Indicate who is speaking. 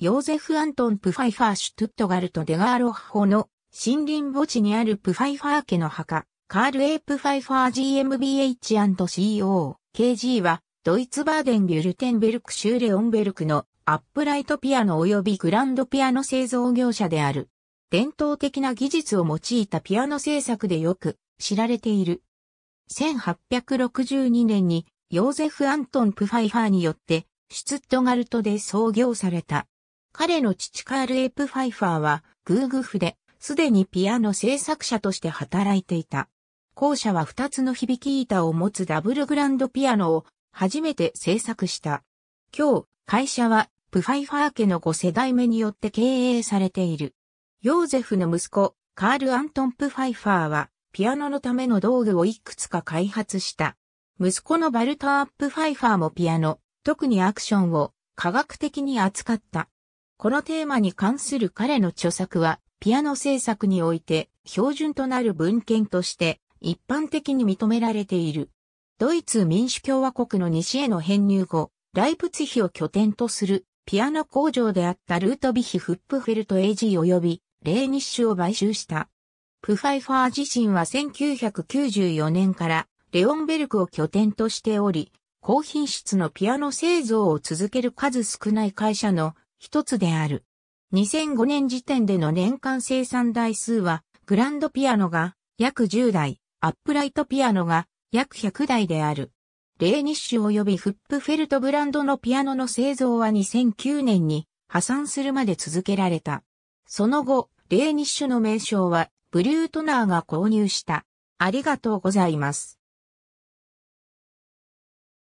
Speaker 1: ヨーゼフ・アントン・プファイファー・シュトゥットガルト・デガーロッホの森
Speaker 2: 林墓地にあるプファイファー家の墓、カール・エイプ・ファイファー GmbH&CO、KG は、ドイツバーデン・ビュルテンベルク・シューレ・オンベルクのアップライトピアノ及びグランドピアノ製造業者である。伝統的な技術を用いたピアノ制作でよく知られている。1862年にヨーゼフ・アントン・プファイファーによってシュツットガルトで創業された彼の父カール・エプ・ファイファーは、グーグフで、すでにピアノ制作者として働いていた。後者は2つの響き板を持つダブルグランドピアノを初めて制作した。今日、会社はプファイファー家の5世代目によって経営されている。ヨーゼフの息子、カール・アントン・プファイファーは、ピアノのための道具をいくつか開発した。息子のバルター・アップ・ファイファーもピアノ、特にアクションを科学的に扱った。このテーマに関する彼の著作は、ピアノ制作において標準となる文献として一般的に認められている。ドイツ民主共和国の西への編入後、ライプツヒを拠点とするピアノ工場であったルートビヒ・フップフェルト AG 及びレーニッシュを買収した。プファイファー自身は1994年からレオンベルクを拠点としており、高品質のピアノ製造を続ける数少ない会社の一つである。2005年時点での年間生産台数は、グランドピアノが約10台、アップライトピアノが約100台である。レーニッシュ及びフップフェルトブランドのピアノの製造は2009年に破産するまで続けられた。その後、レーニッシュの名称は
Speaker 1: ブリュートナーが購入した。ありがとうございます。